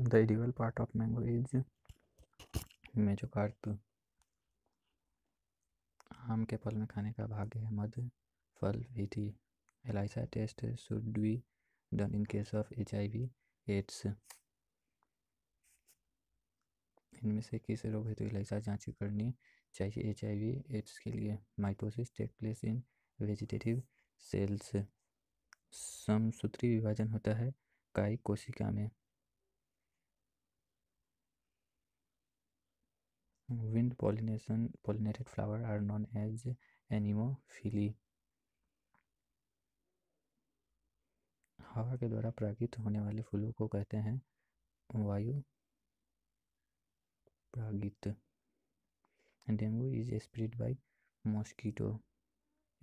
The edible part of mango is mesocarp आम के फल में खाने का भाग्य है मध्य फल भी थी ELISA test should be done in case of H I V AIDS इनमें से किस रोग हेतु तो एलाइसा जांच करनी चाहिए एच आई वी एड्स के लिए mitosis take place in vegetative cells समसूत्री विभाजन होता है काई कोशिका में Wind pollination pollinated flowers are known as anemophily हवा के द्वारा प्रागित होने वाले फूलों को कहते हैं वायु प्रागित dengue is spread by mosquito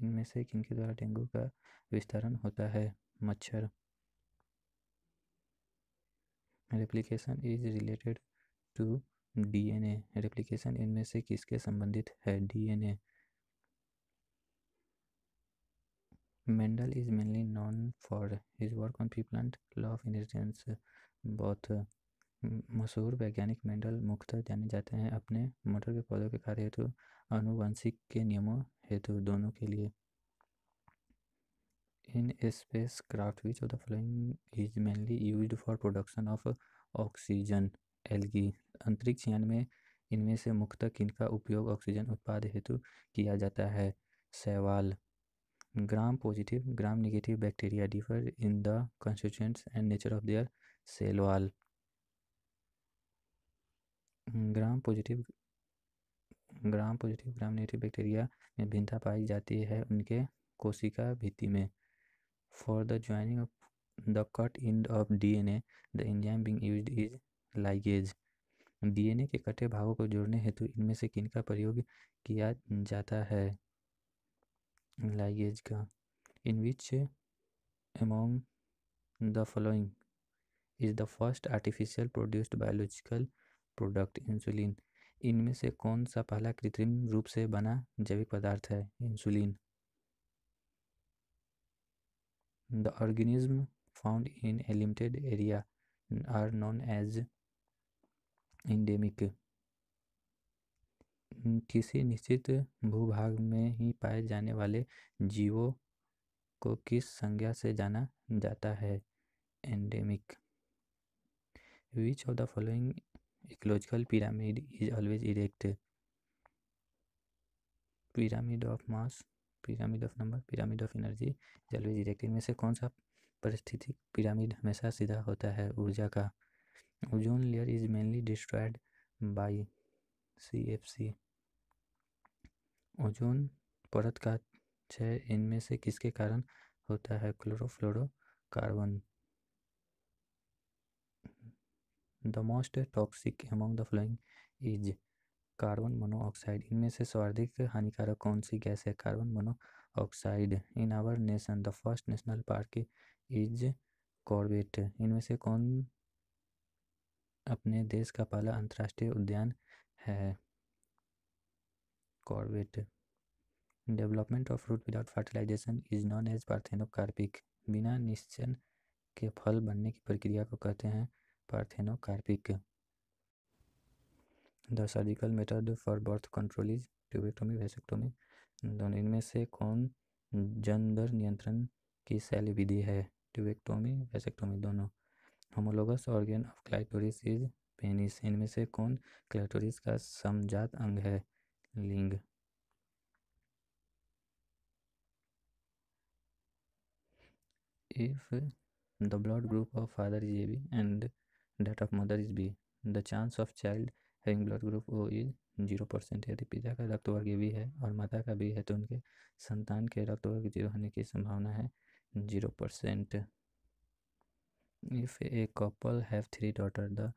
इनमें से किनके द्वारा डेंगू का विस्तारण होता है मच्छर replication is related to DNA replication इनमें से किसके संबंधित है DNA Mendel is mainly known for his work on pea plant law of intelligence बहुत मशहूर वैज्ञानिक मेंडल मुख्यतः जाने जाते हैं अपने मटर के पौधों के कार्य हेतु अनुवंशिक के नियमों हेतु दोनों के लिए in spacecraft which of the following is mainly use for production of oxygen algae अंतरिक्ष यान में इनमें से मुख्यतः किनका उपयोग ऑक्सीजन उत्पाद हेतु किया जाता है सैवाल gram positive gram negative bacteria differ in the constituents and nature of their cell wall gram positive gram positive gram negative bacteria में भिन्नता पाई जाती है उनके कोशिका भित्ति में for the joining of the cut end of DNA the enzyme being used is ligase DNA के कटे भागों को जोड़ने हेतु इनमें से किन का प्रयोग किया जाता है लाइगेज का in which among the following is the first artificial produced biological product insulin इनमें से कौन सा पहला कृत्रिम रूप से बना जैविक पदार्थ है insulin the organism found in a limited area are known as endemic किसी निश्चित भूभाग में ही पाए जाने वाले जीवों को किस संज्ञा से जाना जाता है endemic which of the following ecological pyramid is always erect pyramid of mass pyramid of number pyramid of energy is always erect इनमें से कौन सा परिस्थितिक पिरामिड हमेशा सीधा होता है ऊर्जा का ozone layer is mainly destroyed by CFC ozone परत का छह इनमें से किसके कारण होता है chlorofluorocarbon the most toxic among the following is carbon monoxide इनमें से सर्वाधिक हानिकारक कौन सी गैस है carbon monoxide in our nation the first national park is Corbett इनमें से कौन अपने देश का पहला अंतर्राष्ट्रीय उद्यान है Corbett development of fruit without fertilization is known as parthenocarpic बिना निश्चन के फल बनने की प्रक्रिया को कहते हैं parthenocarpic the surgical method for birth control is tubectomy vasectomy दोनों इनमें से कौन जनदर नियंत्रण की शैली विधि है ट्यूबेक्टोमी वेसेक्टोमी दोनों homologous organ of clitoris is penis इनमें से कौन क्लाइटोरिस का समजात अंग है लिंग the blood group of father is A B and that of mother is B the chance of child having blood group O is zero percent यदि पिता का रक्त वर्ग भी है और माता का भी है तो उनके संतान के रक्त वर्ग जीरो होने की संभावना है zero percent if a couple have three daughters the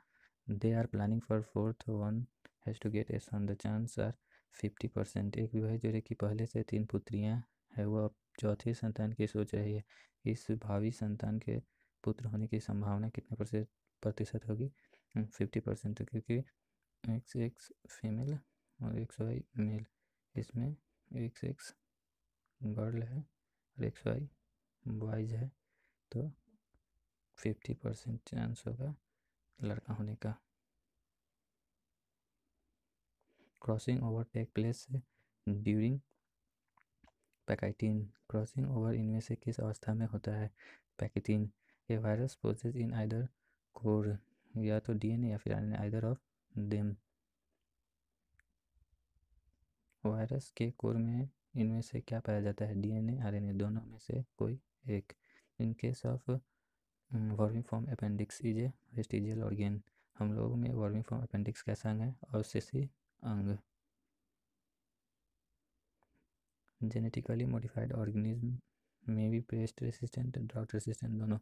they are planning for fourth one has to get a son the chance are fifty percent एक विवाहित जोड़े की पहले से तीन पुत्रियां हैं वह अब चौथी संतान की सोच रही है इस भावी संतान के पुत्र होने की संभावना कितने प्रतिशत होगी फिफ्टी हम्म, परसेंट क्योंकि एक्स एक्स फीमेल और एक्स वाई मेल इसमें एक्स एक्स गर्ल है और एक्स वाई बॉयज है तो फिफ्टी परसेंट चांस होगा लड़का होने का crossing over take place during pachytene crossing over इनमें से किस अवस्था में होता है pachytene a virus process in either core या तो डीएनए या फिर आइदर ऑफ देम वायरस के कोर में इनमें से क्या पाया जाता है डीएनए आरएनए दोनों में से कोई एक in case of vermiform appendix is a vestigial organ हम लोगों में वर्मिंग फॉर्म अपेंडिक्स कैसा अंग है अवशेषी अंग जेनेटिकली मॉडिफाइड ऑर्गेनिज्म में भी पेस्ट रेसिस्टेंट ड्राउट रेसिस्टेंट दोनों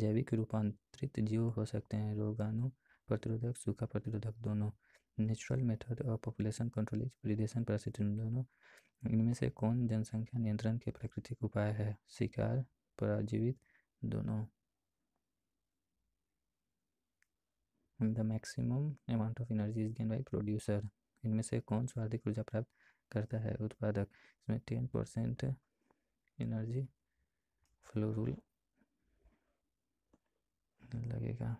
जैविक रूपांतरित जीव हो सकते हैं रोगाणु प्रतिरोधक सूखा प्रतिरोधक दोनों नेचुरल मेथड और पॉपुलेशन कंट्रोल प्रिडेशन पैरासिटम दोनों इनमें से कौन जनसंख्या नियंत्रण के प्राकृतिक उपाय है शिकार पराजीवित दोनों the maximum amount of energy is gain by producer इनमें से कौन सर्वाधिक ऊर्जा प्राप्त करता है उत्पादक इसमें ten percent energy flow rule लगेगा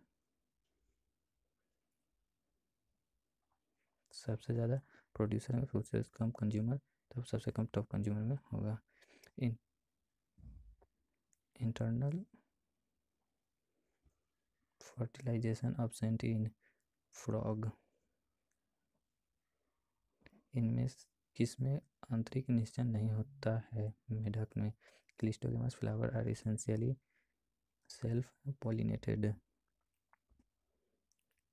सबसे ज़्यादा प्रोड्यूसर में सबसे कम कंज्यूमर तब सबसे कम टॉप कंज्यूमर में होगा in internal fertilization absent in frog इनमें किसमें आंतरिक निश्चय नहीं होता है मेढक में cleistogamous flower are essentially self pollinated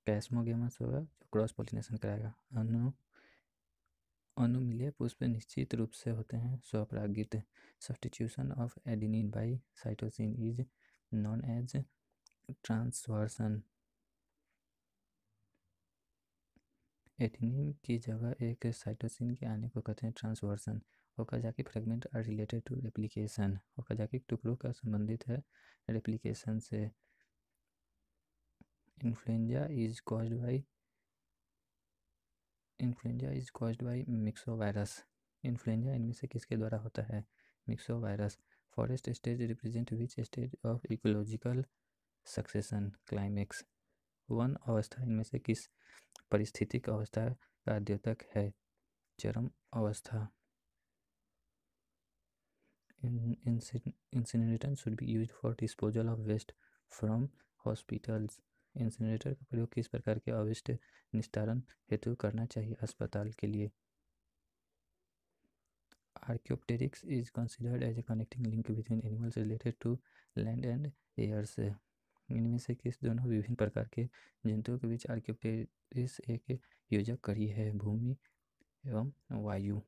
chasmogamous होगा जो क्रॉस पोलिनेशन कराएगा अनु अनुमिलीय पुष्प निश्चित रूप से होते हैं स्वपरागित substitution of adenine by cytosine is known as transversion adenine की जगह एक साइटोसिन के आने को कहते हैं transversion Okazaki fragment are related to replication Okazaki टुकड़ों का संबंधित है रेप्लीकेशन से influenza is caused by influenza is caused by myxovirus influenza इनमें से किसके द्वारा होता है myxovirus forest stage represent which stage of ecological succession climax वन अवस्था इनमें से किस परिस्थितिक अवस्था का द्योतक है चरम अवस्था incinerator should be use for disposal of waste from hospitals incinerator का प्रयोग किस प्रकार के अविष्ट निस्तारण हेतु करना चाहिए अस्पताल के लिए archaeopteryx is considered as a connecting link between animals related to land and airs इनमें से किस दोनों विभिन्न प्रकार के जंतुओं के बीच के एक योजक कड़ी है भूमि एवं वायु